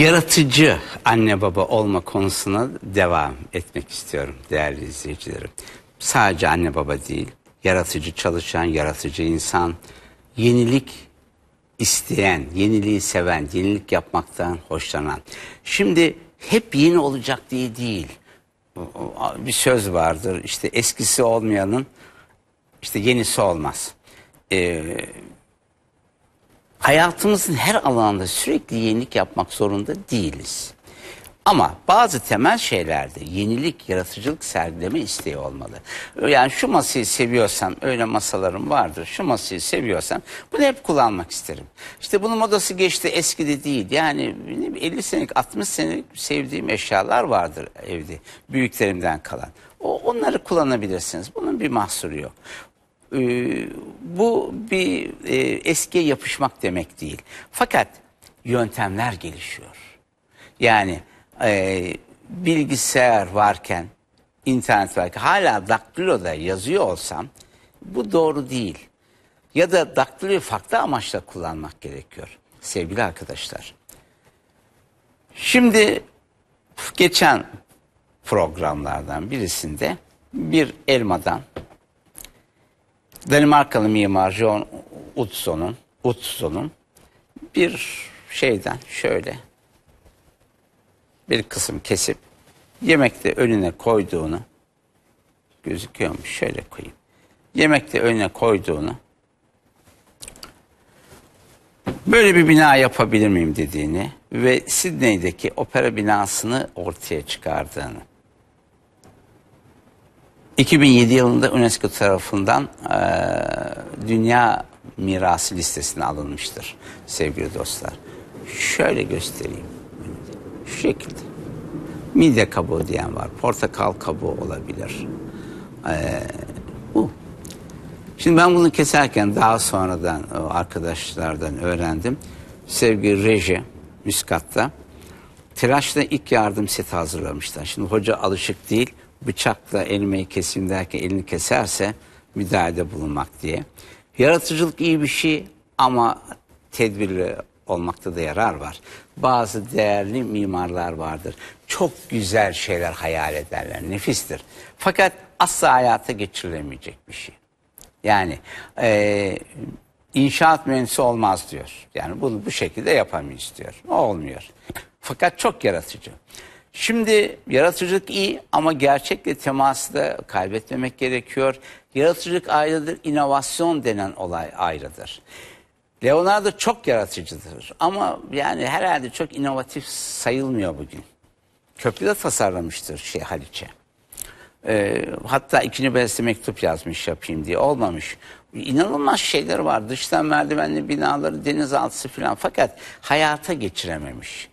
yaratıcı anne baba olma konusuna devam etmek istiyorum değerli izleyicilerim. Sadece anne baba değil, yaratıcı çalışan, yaratıcı insan, yenilik isteyen, yeniliği seven, yenilik yapmaktan hoşlanan. Şimdi hep yeni olacak diye değil. Bir söz vardır işte eskisi olmayanın işte yenisi olmaz. Ee, hayatımızın her alanında sürekli yenilik yapmak zorunda değiliz. Ama bazı temel şeylerde yenilik, yaratıcılık sergileme isteği olmalı. Yani şu masayı seviyorsam, öyle masalarım vardır, şu masayı seviyorsam bunu hep kullanmak isterim. İşte bunun modası geçti, eski değil. Yani 50 senelik, 60 senelik sevdiğim eşyalar vardır evde, büyüklerimden kalan. O, onları kullanabilirsiniz. Bunun bir mahsuru yok. Ee, bu bir e, eskiye yapışmak demek değil. Fakat yöntemler gelişiyor. Yani e, bilgisayar varken, internet varken hala daktiloda yazıyor olsam bu doğru değil. Ya da daktiloyu farklı amaçla kullanmak gerekiyor sevgili arkadaşlar. Şimdi geçen programlardan birisinde bir elmadan Danimarkalı mimar John Utzon'un Utzon'un bir şeyden şöyle bir kısım kesip yemekte önüne koyduğunu gözüküyor mu? Şöyle koyayım. Yemekte önüne koyduğunu böyle bir bina yapabilir miyim dediğini ve Sidney'deki opera binasını ortaya çıkardığını 2007 yılında UNESCO tarafından e, Dünya Mirası listesine alınmıştır sevgili dostlar. Şöyle göstereyim. Şu şekilde. Midye kabuğu diyen var. Portakal kabuğu olabilir. E, bu. Şimdi ben bunu keserken daha sonradan arkadaşlardan öğrendim. Sevgili Reji Müskat'ta tıraşla ilk yardım seti hazırlamışlar. Şimdi hoca alışık değil bıçakla elmeyi keseyim derken elini keserse müdahalede bulunmak diye. Yaratıcılık iyi bir şey ama tedbirli olmakta da yarar var. Bazı değerli mimarlar vardır. Çok güzel şeyler hayal ederler, nefistir. Fakat asla hayata geçirilemeyecek bir şey. Yani e, inşaat mühendisi olmaz diyor. Yani bunu bu şekilde yapamayız diyor. olmuyor. Fakat çok yaratıcı. Şimdi yaratıcılık iyi ama gerçekle teması da kaybetmemek gerekiyor. Yaratıcılık ayrıdır, inovasyon denen olay ayrıdır. Leonardo çok yaratıcıdır ama yani herhalde çok inovatif sayılmıyor bugün. Köprü de tasarlamıştır şey Haliç'e. Ee, hatta ikinci Bezli mektup yazmış yapayım diye olmamış. İnanılmaz şeyler var. Dıştan merdivenli binaları, denizaltısı falan fakat hayata geçirememiş.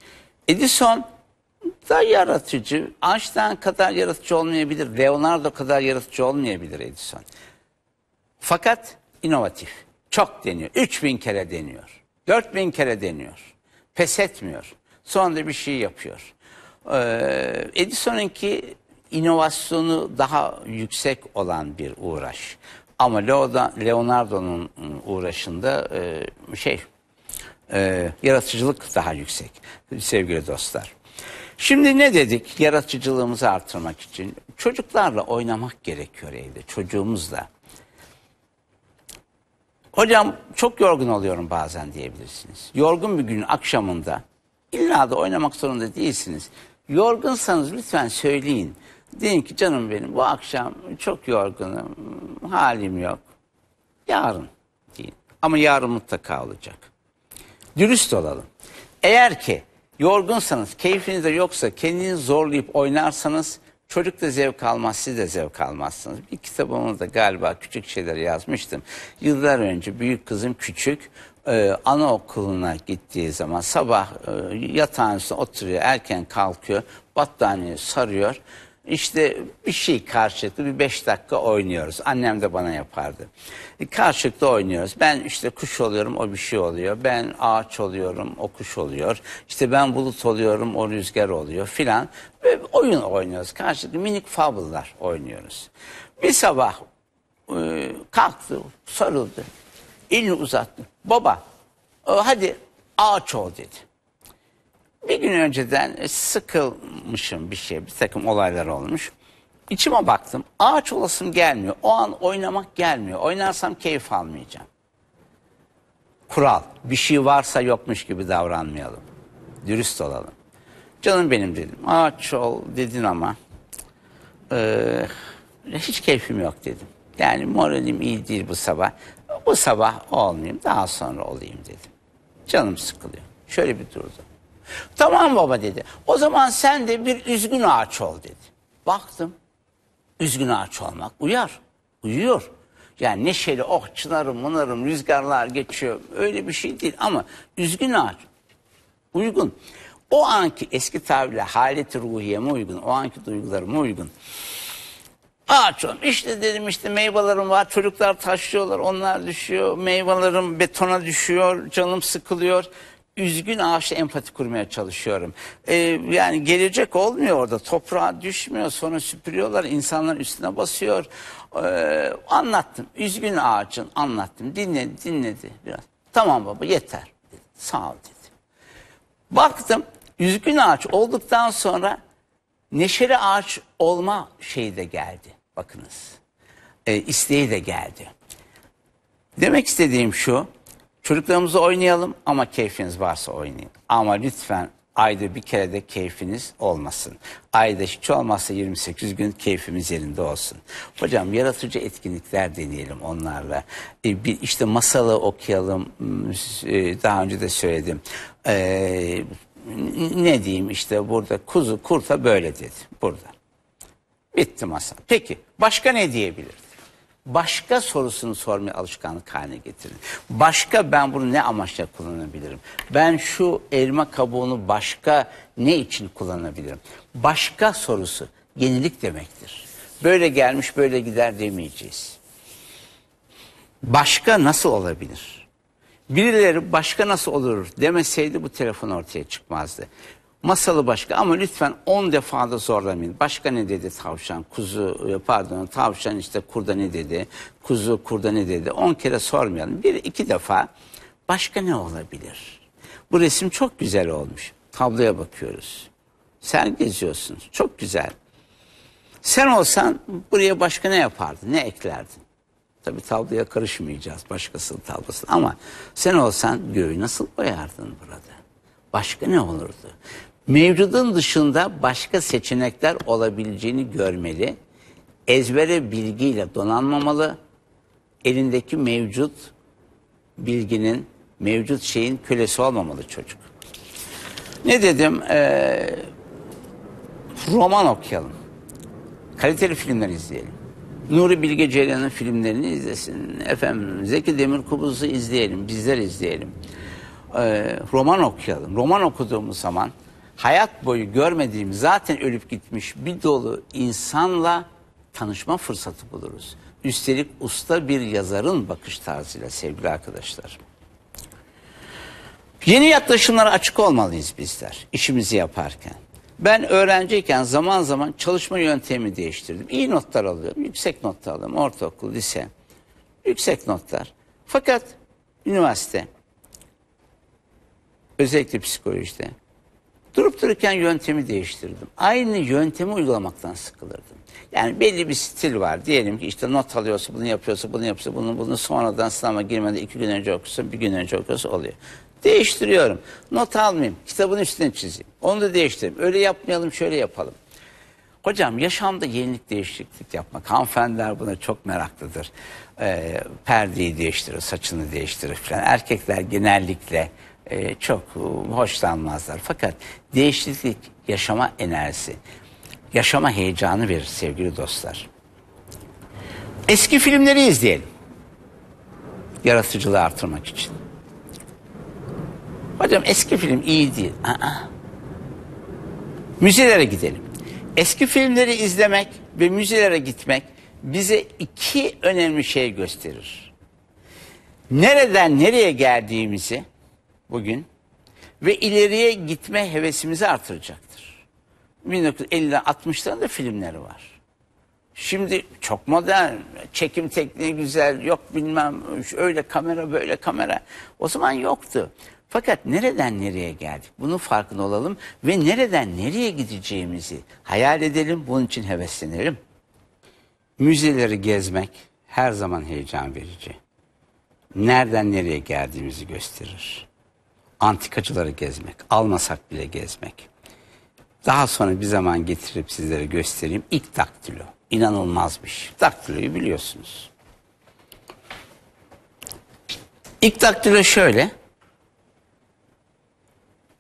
Edison da yaratıcı. Einstein kadar yaratıcı olmayabilir. Leonardo kadar yaratıcı olmayabilir Edison. Fakat inovatif. Çok deniyor. 3000 kere deniyor. 4000 kere deniyor. Pes etmiyor. sonra bir şey yapıyor. Ee, Edison'unki inovasyonu daha yüksek olan bir uğraş. Ama Leonardo'nun uğraşında e, şey e, yaratıcılık daha yüksek sevgili dostlar. Şimdi ne dedik yaratıcılığımızı artırmak için? Çocuklarla oynamak gerekiyor evde, çocuğumuzla. Hocam çok yorgun oluyorum bazen diyebilirsiniz. Yorgun bir gün akşamında illa da oynamak zorunda değilsiniz. Yorgunsanız lütfen söyleyin. Deyin ki canım benim bu akşam çok yorgunum, halim yok. Yarın deyin. Ama yarın mutlaka olacak. Dürüst olalım. Eğer ki Yorgunsanız, keyfiniz de yoksa kendinizi zorlayıp oynarsanız çocuk da zevk almaz, siz de zevk almazsınız. Bir kitabımızda galiba küçük şeyler yazmıştım. Yıllar önce büyük kızım küçük e, anaokuluna gittiği zaman sabah e, yatağın üstüne oturuyor, erken kalkıyor, battaniye sarıyor. İşte bir şey karşılıklı bir beş dakika oynuyoruz. Annem de bana yapardı. E, karşılıklı oynuyoruz. Ben işte kuş oluyorum o bir şey oluyor. Ben ağaç oluyorum o kuş oluyor. İşte ben bulut oluyorum o rüzgar oluyor filan. Ve oyun oynuyoruz. Karşılıklı minik fabullar oynuyoruz. Bir sabah e, kalktı sarıldı. Elini uzattı. Baba e, hadi ağaç ol dedi. Bir gün önceden sıkılmışım bir şey, bir takım olaylar olmuş. İçime baktım, ağaç olasım gelmiyor. O an oynamak gelmiyor. Oynarsam keyif almayacağım. Kural, bir şey varsa yokmuş gibi davranmayalım. Dürüst olalım. Canım benim dedim, ağaç ol dedin ama ee, hiç keyfim yok dedim. Yani moralim iyi değil bu sabah. Bu sabah olmayayım, daha sonra olayım dedim. Canım sıkılıyor. Şöyle bir durdu. Tamam baba dedi. O zaman sen de bir üzgün ağaç ol dedi. Baktım. Üzgün ağaç olmak uyar. Uyuyor. Yani neşeli oh çınarım mınarım rüzgarlar geçiyor. Öyle bir şey değil ama üzgün ağaç uygun. O anki eski tabirle haleti ruhiyeme uygun. O anki duygularıma uygun. Ağaç olmuş. İşte dedim işte meyvelerim var. Çocuklar taşıyorlar. Onlar düşüyor. Meyvelerim betona düşüyor. Canım sıkılıyor üzgün ağaçla empati kurmaya çalışıyorum. Ee, yani gelecek olmuyor orada. Toprağa düşmüyor. Sonra süpürüyorlar. insanlar üstüne basıyor. Ee, anlattım. Üzgün ağaçın. anlattım. Dinledi dinledi biraz. Tamam baba yeter. Sağ ol dedi. Baktım üzgün ağaç olduktan sonra neşeli ağaç olma şeyi de geldi. Bakınız. Ee, isteği de geldi. Demek istediğim şu. Çocuklarımızla oynayalım ama keyfiniz varsa oynayın. Ama lütfen ayda bir kere de keyfiniz olmasın. Ayda hiç olmazsa 28 gün keyfimiz yerinde olsun. Hocam yaratıcı etkinlikler deneyelim onlarla. E, bir işte masalı okuyalım. E, daha önce de söyledim. E, ne diyeyim işte burada kuzu kurta böyle dedi. Burada. Bitti masal. Peki başka ne diyebilirdi? başka sorusunu sormaya alışkanlık haline getirin. Başka ben bunu ne amaçla kullanabilirim? Ben şu elma kabuğunu başka ne için kullanabilirim? Başka sorusu yenilik demektir. Böyle gelmiş böyle gider demeyeceğiz. Başka nasıl olabilir? Birileri başka nasıl olur demeseydi bu telefon ortaya çıkmazdı. Masalı başka ama lütfen 10 da zorlamayın. Başka ne dedi tavşan, kuzu e, pardon tavşan işte kurda ne dedi, kuzu kurda ne dedi. 10 kere sormayalım. Bir iki defa başka ne olabilir? Bu resim çok güzel olmuş. Tabloya bakıyoruz. Sen geziyorsunuz. Çok güzel. Sen olsan buraya başka ne yapardın, ne eklerdin? Tabii tabloya karışmayacağız başkasının tablosuna ama sen olsan göğü nasıl boyardın burada? Başka ne olurdu? Mevcudun dışında başka seçenekler olabileceğini görmeli. Ezbere bilgiyle donanmamalı. Elindeki mevcut bilginin, mevcut şeyin kölesi olmamalı çocuk. Ne dedim? Ee, roman okuyalım. Kaliteli filmler izleyelim. Nuri Bilge Ceylan'ın filmlerini izlesin. Efendim Zeki Demirkubuz'u izleyelim, bizler izleyelim. E, roman okuyalım. Roman okuduğumuz zaman hayat boyu görmediğim zaten ölüp gitmiş bir dolu insanla tanışma fırsatı buluruz. Üstelik usta bir yazarın bakış tarzıyla sevgili arkadaşlar. Yeni yaklaşımlara açık olmalıyız bizler işimizi yaparken. Ben öğrenciyken zaman zaman çalışma yöntemi değiştirdim. İyi notlar alıyorum, yüksek notlar alıyorum, ortaokul, lise. Yüksek notlar. Fakat üniversite Özellikle psikolojide. Durup dururken yöntemi değiştirdim. Aynı yöntemi uygulamaktan sıkılırdım. Yani belli bir stil var. Diyelim ki işte not alıyorsa, bunu yapıyorsa, bunu yapıyorsa, bunu, bunu sonradan sınava girmeden iki gün önce okuyorsa, bir gün önce okuyorsa oluyor. Değiştiriyorum. Not almayayım. Kitabın üstüne çizeyim. Onu da değiştireyim. Öyle yapmayalım, şöyle yapalım. Hocam yaşamda yenilik değişiklik yapmak. Hanımefendiler buna çok meraklıdır. Ee, perdeyi değiştirir, saçını değiştirir falan. Erkekler genellikle e, çok e, hoşlanmazlar. Fakat değişiklik yaşama enerjisi, yaşama heyecanı verir sevgili dostlar. Eski filmleri izleyelim. Yaratıcılığı artırmak için. Hocam eski film iyi değil. Aa. Müzelere gidelim. Eski filmleri izlemek ve müzelere gitmek bize iki önemli şey gösterir. Nereden nereye geldiğimizi bugün ve ileriye gitme hevesimizi artıracaktır. 1950'den 60'ların da filmleri var. Şimdi çok modern, çekim tekniği güzel, yok bilmem öyle kamera böyle kamera. O zaman yoktu. Fakat nereden nereye geldik? Bunun farkında olalım ve nereden nereye gideceğimizi hayal edelim, bunun için heveslenelim. Müzeleri gezmek her zaman heyecan verici. Nereden nereye geldiğimizi gösterir antikacıları gezmek, almasak bile gezmek. Daha sonra bir zaman getirip sizlere göstereyim. İlk daktilo. İnanılmazmış. Daktiloyu biliyorsunuz. İlk daktilo şöyle.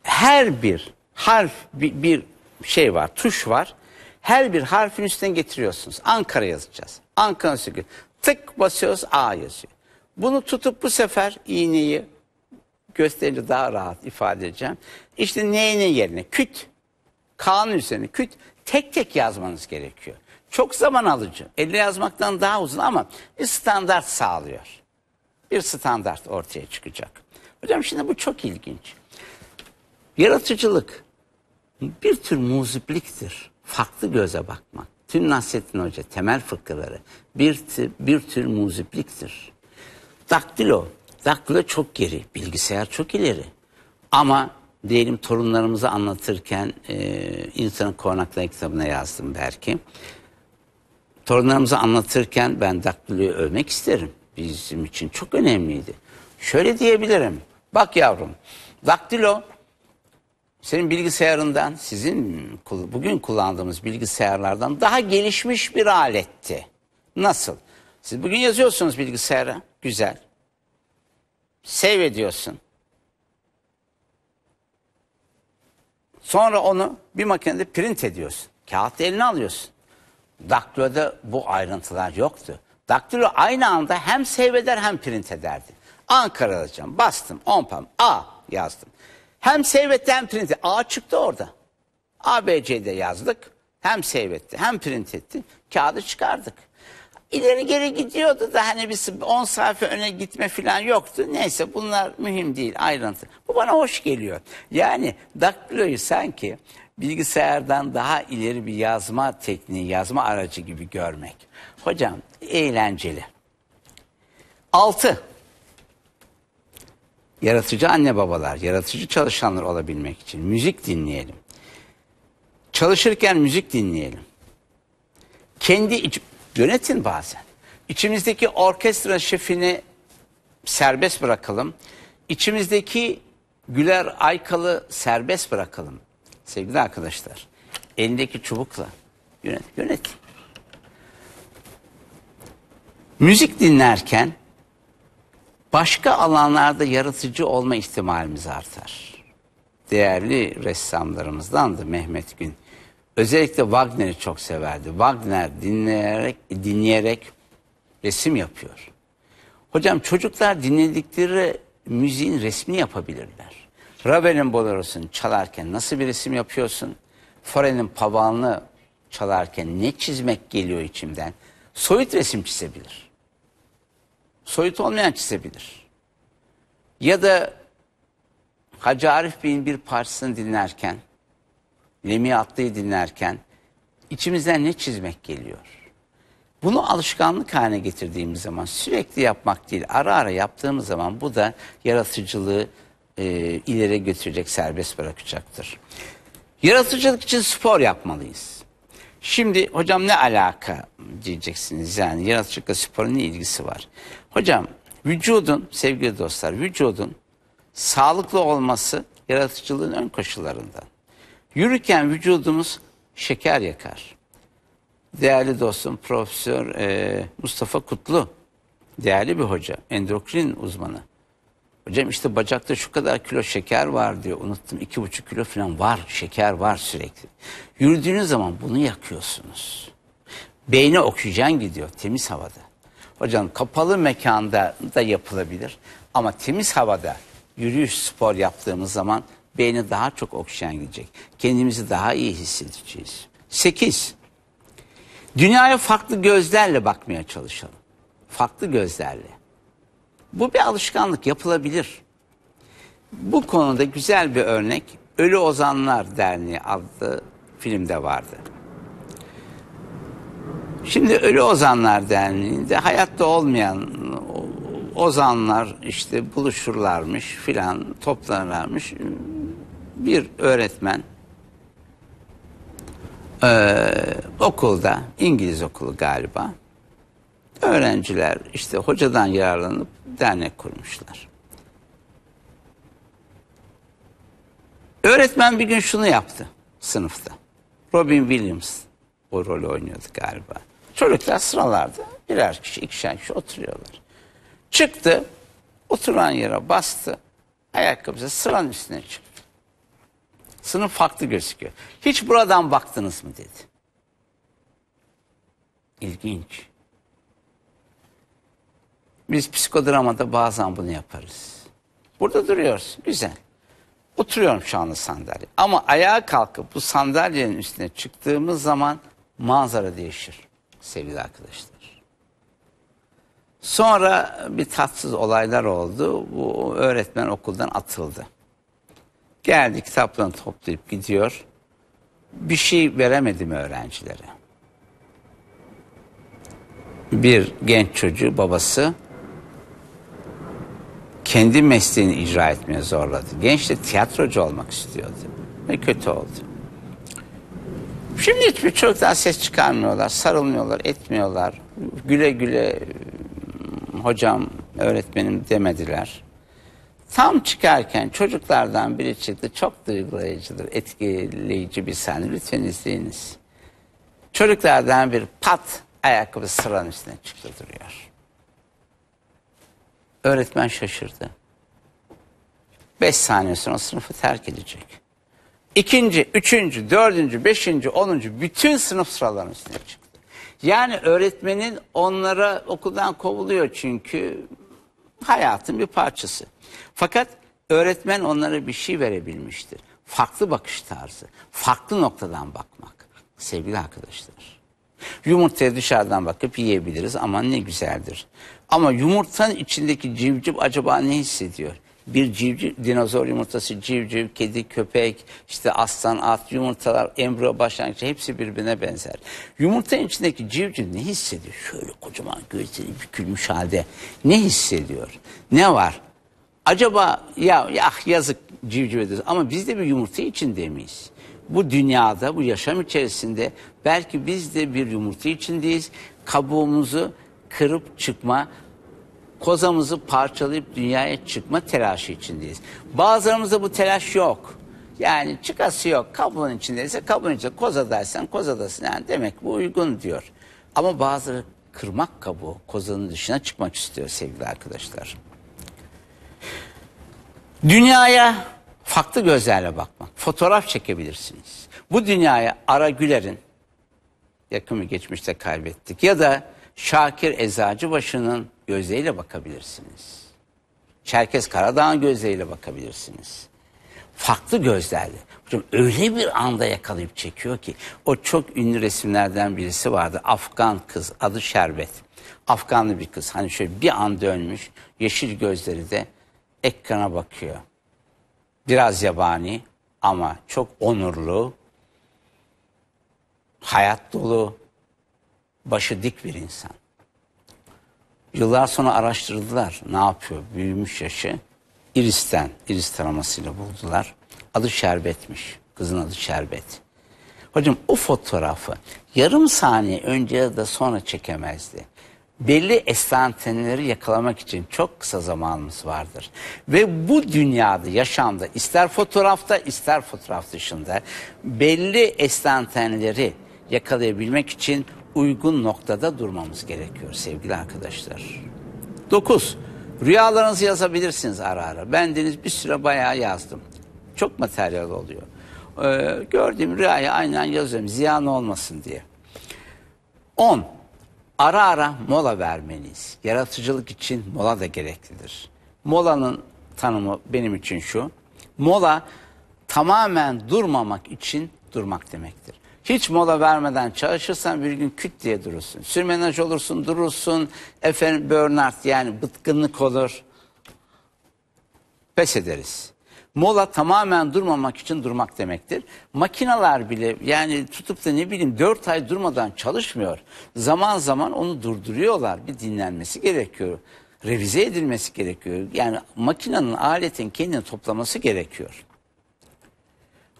Her bir harf bir, bir şey var, tuş var. Her bir harfin üstüne getiriyorsunuz. Ankara yazacağız. Ankara üstüne. Tık basıyoruz A yazıyor. Bunu tutup bu sefer iğneyi gösterince daha rahat ifade edeceğim. İşte neyinin yerine küt, kanun üzerine küt tek tek yazmanız gerekiyor. Çok zaman alıcı. Elle yazmaktan daha uzun ama bir standart sağlıyor. Bir standart ortaya çıkacak. Hocam şimdi bu çok ilginç. Yaratıcılık bir tür muzipliktir. Farklı göze bakmak. Tüm Nasrettin Hoca temel fıkraları bir tür, bir tür muzipliktir. Daktilo Daktilo çok geri, bilgisayar çok ileri. Ama diyelim torunlarımızı anlatırken e, insanın konakları kitabına yazdım belki. Torunlarımızı anlatırken ben daktiloyu övmek isterim. Bizim için çok önemliydi. Şöyle diyebilirim. Bak yavrum daktilo senin bilgisayarından sizin bugün kullandığımız bilgisayarlardan daha gelişmiş bir aletti. Nasıl? Siz bugün yazıyorsunuz bilgisayara. Güzel save Sonra onu bir makinede print ediyorsun. Kağıtla eline alıyorsun. Daktilo'da bu ayrıntılar yoktu. Daktilo aynı anda hem save hem print ederdi. Ankara'da alacağım. Bastım. Onpam. A yazdım. Hem save etti hem print etti. A çıktı orada. ABC'de yazdık. Hem save hem print etti. Kağıdı çıkardık. İleri geri gidiyordu da hani biz 10 sayfa öne gitme falan yoktu. Neyse bunlar mühim değil ayrıntı. Bu bana hoş geliyor. Yani daktiloyu sanki bilgisayardan daha ileri bir yazma tekniği, yazma aracı gibi görmek. Hocam eğlenceli. 6. Yaratıcı anne babalar, yaratıcı çalışanlar olabilmek için müzik dinleyelim. Çalışırken müzik dinleyelim. Kendi iç Yönetin bazen. İçimizdeki orkestra şefini serbest bırakalım. İçimizdeki Güler Aykal'ı serbest bırakalım. Sevgili arkadaşlar, elindeki çubukla yönet, yönet. Müzik dinlerken başka alanlarda yaratıcı olma ihtimalimiz artar. Değerli ressamlarımızdan da Mehmet Gün özellikle Wagner'i çok severdi. Wagner dinleyerek, dinleyerek resim yapıyor. Hocam çocuklar dinledikleri müziğin resmini yapabilirler. Ravel'in Bolero'sunu çalarken nasıl bir resim yapıyorsun? Fore'nin pavanlı çalarken ne çizmek geliyor içimden? Soyut resim çizebilir. Soyut olmayan çizebilir. Ya da Hacı Arif Bey'in bir parçasını dinlerken Remi Atlı'yı dinlerken içimizden ne çizmek geliyor? Bunu alışkanlık haline getirdiğimiz zaman sürekli yapmak değil ara ara yaptığımız zaman bu da yaratıcılığı e, ileri götürecek serbest bırakacaktır. Yaratıcılık için spor yapmalıyız. Şimdi hocam ne alaka diyeceksiniz yani yaratıcılıkla sporun ne ilgisi var? Hocam vücudun sevgili dostlar vücudun sağlıklı olması yaratıcılığın ön koşullarından. Yürürken vücudumuz şeker yakar. Değerli dostum Profesör e, Mustafa Kutlu, değerli bir hoca, endokrin uzmanı. Hocam işte bacakta şu kadar kilo şeker var diyor. Unuttum iki buçuk kilo falan var. Şeker var sürekli. Yürüdüğünüz zaman bunu yakıyorsunuz. Beyne oksijen gidiyor temiz havada. Hocam kapalı mekanda da yapılabilir. Ama temiz havada yürüyüş spor yaptığımız zaman Beyni daha çok oksijen gidecek. Kendimizi daha iyi hissedeceğiz. Sekiz, Dünyaya farklı gözlerle bakmaya çalışalım. Farklı gözlerle. Bu bir alışkanlık yapılabilir. Bu konuda güzel bir örnek Ölü Ozanlar Derneği adlı filmde vardı. Şimdi Ölü Ozanlar Derneği'nde hayatta olmayan ozanlar işte buluşurlarmış filan toplanırlarmış bir öğretmen e, okulda, İngiliz okulu galiba, öğrenciler işte hocadan yararlanıp dernek kurmuşlar. Öğretmen bir gün şunu yaptı sınıfta. Robin Williams o rolü oynuyordu galiba. Çocuklar sıralarda birer kişi, ikişer kişi oturuyorlar. Çıktı, oturan yere bastı, ayakkabısı sıranın üstüne çıktı sınıf farklı gözüküyor. Hiç buradan baktınız mı dedi. İlginç. Biz psikodramada bazen bunu yaparız. Burada duruyoruz. Güzel. Oturuyorum şu anda sandalye. Ama ayağa kalkıp bu sandalyenin üstüne çıktığımız zaman manzara değişir sevgili arkadaşlar. Sonra bir tatsız olaylar oldu. Bu öğretmen okuldan atıldı. Geldi kitaplarını toplayıp gidiyor. Bir şey veremedim öğrencilere. Bir genç çocuğu babası kendi mesleğini icra etmeye zorladı. Genç de tiyatrocu olmak istiyordu. Ne kötü oldu. Şimdi hiçbir çocuk daha ses çıkarmıyorlar, sarılmıyorlar, etmiyorlar. Güle güle hocam, öğretmenim demediler. Tam çıkarken çocuklardan biri çıktı. Çok duygulayıcıdır, etkileyici bir sahne. Lütfen izleyiniz. Çocuklardan bir pat ayakkabı sıranın üstüne çıktı duruyor. Öğretmen şaşırdı. Beş saniye sonra sınıfı terk edecek. İkinci, üçüncü, dördüncü, beşinci, onuncu bütün sınıf sıralarının üstüne çıktı. Yani öğretmenin onlara okuldan kovuluyor çünkü hayatın bir parçası. Fakat öğretmen onlara bir şey verebilmiştir. Farklı bakış tarzı, farklı noktadan bakmak sevgili arkadaşlar. Yumurtaya dışarıdan bakıp yiyebiliriz ama ne güzeldir. Ama yumurtanın içindeki civciv acaba ne hissediyor? bir civciv, dinozor yumurtası, civciv, kedi, köpek, işte aslan, at, yumurtalar, embriyo başlangıcı hepsi birbirine benzer. Yumurtanın içindeki civciv ne hissediyor? Şöyle kocaman gözleri bükülmüş halde ne hissediyor? Ne var? Acaba ya, ya ah, yazık civciv ediyoruz ama biz de bir yumurta içinde miyiz? Bu dünyada, bu yaşam içerisinde belki biz de bir yumurta içindeyiz. Kabuğumuzu kırıp çıkma kozamızı parçalayıp dünyaya çıkma telaşı içindeyiz. Bazılarımızda bu telaş yok. Yani çıkası yok. Kablonun içindeyse kablonun içinde kozadaysan kozadasın. Yani demek bu uygun diyor. Ama bazıları kırmak kabuğu kozanın dışına çıkmak istiyor sevgili arkadaşlar. Dünyaya farklı gözlerle bakmak. Fotoğraf çekebilirsiniz. Bu dünyaya Ara Güler'in yakın geçmişte kaybettik ya da Şakir Eczacıbaşı'nın gözleriyle bakabilirsiniz. Çerkez Karadağ'ın gözleriyle bakabilirsiniz. Farklı gözlerle. Hocam öyle bir anda yakalayıp çekiyor ki o çok ünlü resimlerden birisi vardı. Afgan kız adı Şerbet. Afganlı bir kız. Hani şöyle bir an dönmüş. Yeşil gözleri de ekrana bakıyor. Biraz yabani ama çok onurlu, hayat dolu, başı dik bir insan. Yıllar sonra araştırdılar ne yapıyor büyümüş yaşı. iristen iris taramasıyla buldular. Adı Şerbet'miş. Kızın adı Şerbet. Hocam o fotoğrafı yarım saniye önce ya da sonra çekemezdi. Belli estanteneleri yakalamak için çok kısa zamanımız vardır. Ve bu dünyada, yaşamda ister fotoğrafta ister fotoğraf dışında belli estanteneleri yakalayabilmek için uygun noktada durmamız gerekiyor sevgili arkadaşlar. 9. Rüyalarınızı yazabilirsiniz ara ara. Ben deniz bir süre bayağı yazdım. Çok materyal oluyor. Ee, gördüğüm rüyayı aynen yazıyorum ziyan olmasın diye. 10. Ara ara mola vermeniz Yaratıcılık için mola da gereklidir. Molanın tanımı benim için şu. Mola tamamen durmamak için durmak demektir. Hiç mola vermeden çalışırsan bir gün küt diye durursun. Sürmenaj olursun, durursun. Efendim burnout yani bıtkınlık olur. Pes ederiz. Mola tamamen durmamak için durmak demektir. Makinalar bile yani tutup da ne bileyim 4 ay durmadan çalışmıyor. Zaman zaman onu durduruyorlar. Bir dinlenmesi gerekiyor. Revize edilmesi gerekiyor. Yani makinenin aletin kendini toplaması gerekiyor.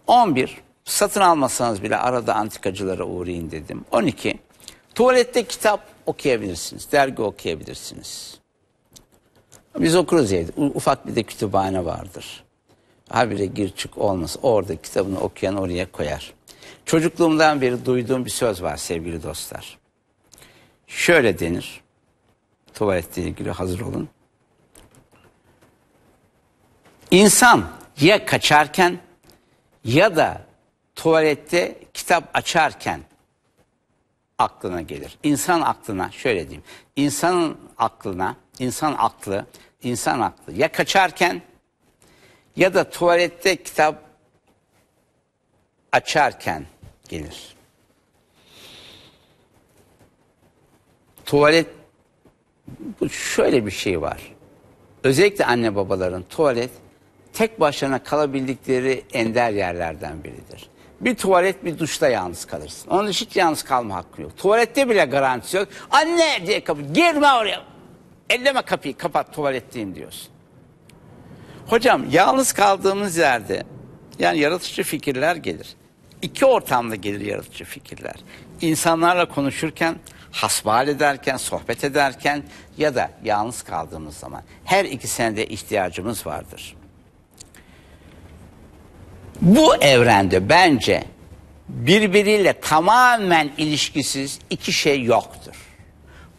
11 Satın almasanız bile arada antikacılara uğrayın dedim. 12. Tuvalette kitap okuyabilirsiniz, dergi okuyabilirsiniz. Biz okuruz ya, ufak bir de kütüphane vardır. Habire gir çık olmaz. Orada kitabını okuyan oraya koyar. Çocukluğumdan beri duyduğum bir söz var sevgili dostlar. Şöyle denir. Tuvaletle ilgili hazır olun. İnsan ya kaçarken ya da tuvalette kitap açarken aklına gelir. İnsan aklına şöyle diyeyim. İnsanın aklına, insan aklı, insan aklı ya kaçarken ya da tuvalette kitap açarken gelir. Tuvalet bu şöyle bir şey var. Özellikle anne babaların tuvalet tek başına kalabildikleri ender yerlerden biridir. Bir tuvalet bir duşta yalnız kalırsın. Onun için yalnız kalma hakkı yok. Tuvalette bile garanti yok. Anne diye kapı girme oraya. Elleme kapıyı kapat tuvaletteyim diyorsun. Hocam yalnız kaldığımız yerde yani yaratıcı fikirler gelir. İki ortamda gelir yaratıcı fikirler. İnsanlarla konuşurken, hasbihal ederken, sohbet ederken ya da yalnız kaldığımız zaman her ikisine de ihtiyacımız vardır. Bu evrende bence birbiriyle tamamen ilişkisiz iki şey yoktur.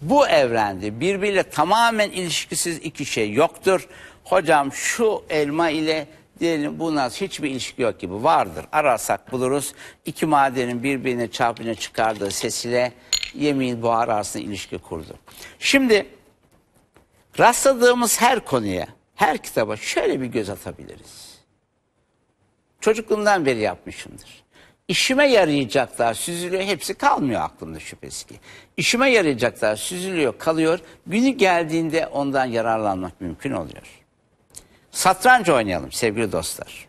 Bu evrende birbiriyle tamamen ilişkisiz iki şey yoktur. Hocam şu elma ile diyelim bundan hiçbir ilişki yok gibi vardır. Ararsak buluruz. İki madenin birbirine çarpına çıkardığı sesiyle yemin buhar arasında ilişki kurdu. Şimdi rastladığımız her konuya, her kitaba şöyle bir göz atabiliriz. Çocukluğumdan beri yapmışımdır. İşime yarayacaklar süzülüyor hepsi kalmıyor aklımda şüphesiz ki. İşime yarayacaklar süzülüyor kalıyor. Günü geldiğinde ondan yararlanmak mümkün oluyor. Satranç oynayalım sevgili dostlar.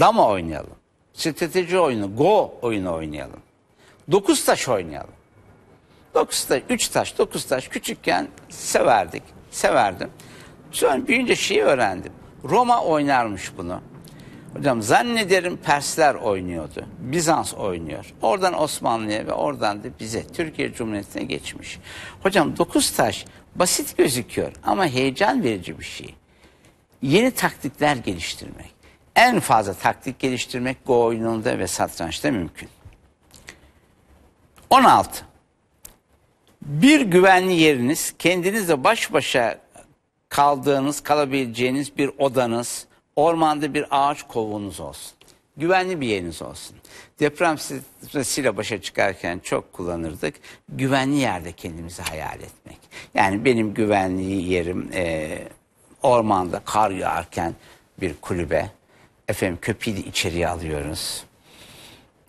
Dama oynayalım. Strateji oyunu, go oyunu oynayalım. Dokuz taş oynayalım. Dokuz taş, üç taş, dokuz taş küçükken severdik, severdim. Sonra büyüyünce şeyi öğrendim. Roma oynarmış bunu. Hocam zannederim Persler oynuyordu. Bizans oynuyor. Oradan Osmanlı'ya ve oradan da bize Türkiye Cumhuriyeti'ne geçmiş. Hocam dokuz taş basit gözüküyor ama heyecan verici bir şey. Yeni taktikler geliştirmek. En fazla taktik geliştirmek go oyununda ve satrançta mümkün. 16. Bir güvenli yeriniz, kendinizle baş başa kaldığınız, kalabileceğiniz bir odanız, Ormanda bir ağaç kovuğunuz olsun. Güvenli bir yeriniz olsun. Deprem stresiyle başa çıkarken çok kullanırdık. Güvenli yerde kendimizi hayal etmek. Yani benim güvenli yerim e, ormanda kar yağarken bir kulübe. Efendim köpeği de içeriye alıyoruz.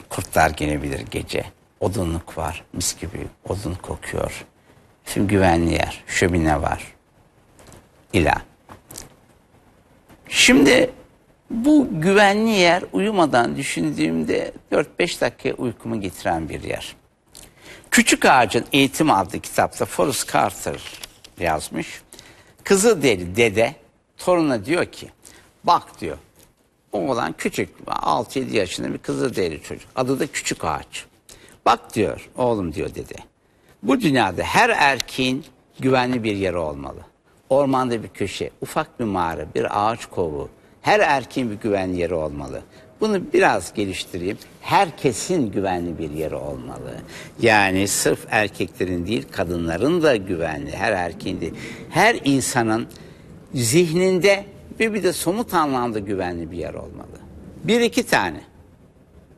Kurtlar gelebilir gece. Odunluk var mis gibi odun kokuyor. Şimdi güvenli yer şömine var. İlah. Şimdi bu güvenli yer uyumadan düşündüğümde 4-5 dakika uykumu getiren bir yer. Küçük Ağacın Eğitim adlı kitapta Forrest Carter yazmış. Kızı deli dede toruna diyor ki bak diyor o olan küçük 6-7 yaşında bir kızı deli çocuk. Adı da Küçük Ağaç. Bak diyor oğlum diyor dede. Bu dünyada her erkeğin güvenli bir yeri olmalı. Ormanda bir köşe, ufak bir mağara, bir ağaç kovu. Her erkeğin bir güven yeri olmalı. Bunu biraz geliştireyim. Herkesin güvenli bir yeri olmalı. Yani sırf erkeklerin değil kadınların da güvenli. Her erkeğin değil. Her insanın zihninde bir, bir de somut anlamda güvenli bir yer olmalı. Bir iki tane.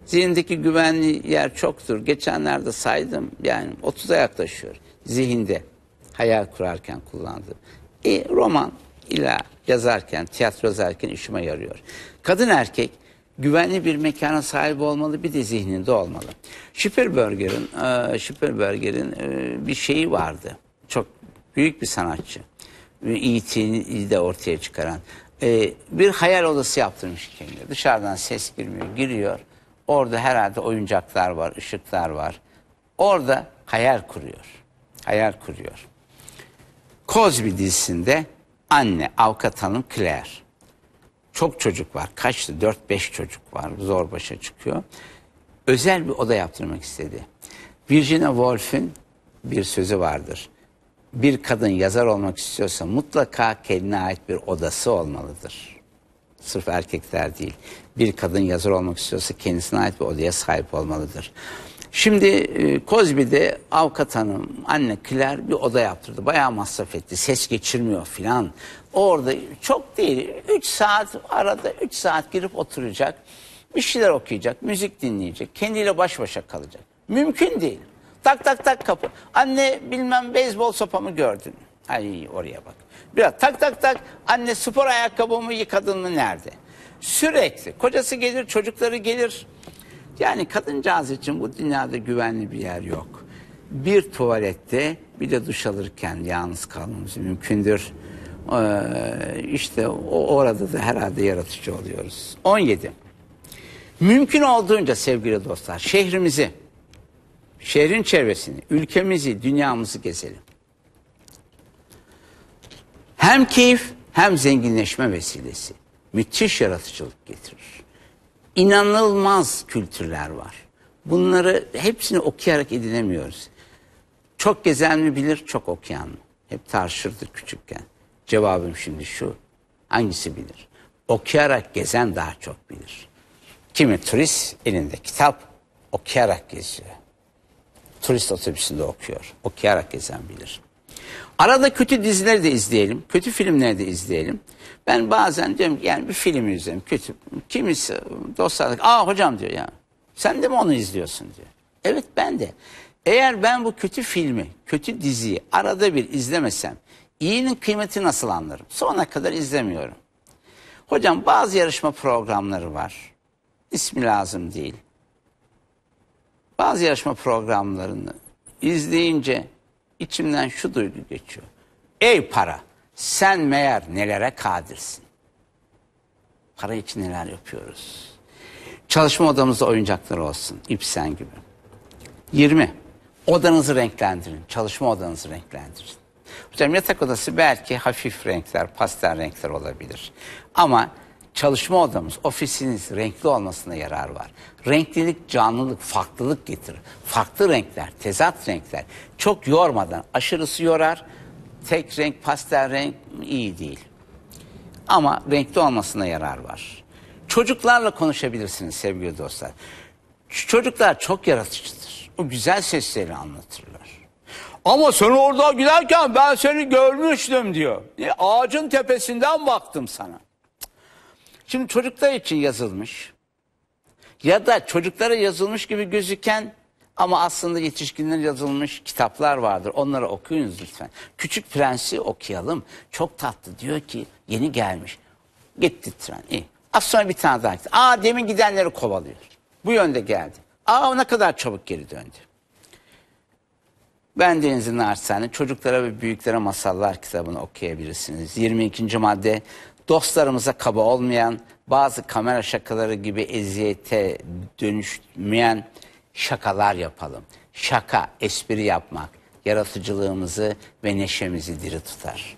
Zihindeki güvenli yer çoktur. Geçenlerde saydım yani 30'a yaklaşıyor. Zihinde hayal kurarken kullandım. E, roman ile yazarken, tiyatro yazarken işime yarıyor. Kadın erkek güvenli bir mekana sahip olmalı bir de zihninde olmalı. Schipperberger'in e, Schipperberger'in e, bir şeyi vardı. Çok büyük bir sanatçı. E.T.'yi e de ortaya çıkaran. E, bir hayal odası yaptırmış kendine. Dışarıdan ses girmiyor, giriyor. Orada herhalde oyuncaklar var, ışıklar var. Orada hayal kuruyor. Hayal kuruyor. Cosby dizisinde anne avukat hanım Claire. Çok çocuk var. Kaçtı? 4-5 çocuk var. Zor başa çıkıyor. Özel bir oda yaptırmak istedi. Virginia Woolf'ün bir sözü vardır. Bir kadın yazar olmak istiyorsa mutlaka kendine ait bir odası olmalıdır. Sırf erkekler değil. Bir kadın yazar olmak istiyorsa kendisine ait bir odaya sahip olmalıdır. Şimdi e, Cosby'de avukat hanım anne Claire bir oda yaptırdı. Bayağı masraf etti. Ses geçirmiyor filan. Orada çok değil 3 saat arada 3 saat girip oturacak. Bir şeyler okuyacak, müzik dinleyecek, kendiyle baş başa kalacak. Mümkün değil. Tak tak tak kapı. Anne bilmem beyzbol sopamı gördün. Ay oraya bak. Biraz tak tak tak anne spor ayakkabımı yıkadın mı nerede? Sürekli. Kocası gelir, çocukları gelir. Yani kadıncağız için bu dünyada güvenli bir yer yok. Bir tuvalette bir de duş alırken yalnız kalmamız mümkündür. Ee, işte o orada da herhalde yaratıcı oluyoruz. 17. Mümkün olduğunca sevgili dostlar şehrimizi, şehrin çevresini, ülkemizi, dünyamızı gezelim. Hem keyif hem zenginleşme vesilesi. Müthiş yaratıcılık getirir inanılmaz kültürler var. Bunları hepsini okuyarak edinemiyoruz. Çok gezen mi bilir, çok okuyan mı? Hep tartışırdık küçükken. Cevabım şimdi şu. Hangisi bilir? Okuyarak gezen daha çok bilir. Kimi turist elinde kitap okuyarak geziyor. Turist otobüsünde okuyor. Okuyarak gezen bilir. Arada kötü dizileri de izleyelim. Kötü filmleri de izleyelim. Ben bazen diyorum ki yani bir film izliyorum kötü. Kimisi dostlarlık aa hocam diyor ya sen de mi onu izliyorsun diyor. Evet ben de. Eğer ben bu kötü filmi, kötü diziyi arada bir izlemesem iyinin kıymeti nasıl anlarım? Sonuna kadar izlemiyorum. Hocam bazı yarışma programları var. İsmi lazım değil. Bazı yarışma programlarını izleyince içimden şu duygu geçiyor. Ey para! Sen meğer nelere kadirsin. Para için neler yapıyoruz. Çalışma odamızda oyuncaklar olsun. İpsen gibi. 20. Odanızı renklendirin. Çalışma odanızı renklendirin. Hocam yatak odası belki hafif renkler, pastel renkler olabilir. Ama çalışma odamız, ofisiniz renkli olmasına yarar var. Renklilik, canlılık, farklılık getirir. Farklı renkler, tezat renkler çok yormadan aşırısı yorar, tek renk pastel renk iyi değil. Ama renkli olmasına yarar var. Çocuklarla konuşabilirsiniz sevgili dostlar. Çocuklar çok yaratıcıdır. O güzel sesleri anlatırlar. Ama sen orada giderken ben seni görmüştüm diyor. E, ağacın tepesinden baktım sana. Şimdi çocuklar için yazılmış ya da çocuklara yazılmış gibi gözüken ama aslında yetişkinler yazılmış kitaplar vardır. Onları okuyunuz lütfen. Küçük Prens'i okuyalım. Çok tatlı diyor ki yeni gelmiş. Gitti tren. İyi. Az sonra bir tane daha gitti. Aa demin gidenleri kovalıyor. Bu yönde geldi. Aa ne kadar çabuk geri döndü. Ben Deniz'in Arslan'ı çocuklara ve büyüklere masallar kitabını okuyabilirsiniz. 22. madde dostlarımıza kaba olmayan, bazı kamera şakaları gibi eziyete dönüşmeyen şakalar yapalım. Şaka, espri yapmak yaratıcılığımızı ve neşemizi diri tutar.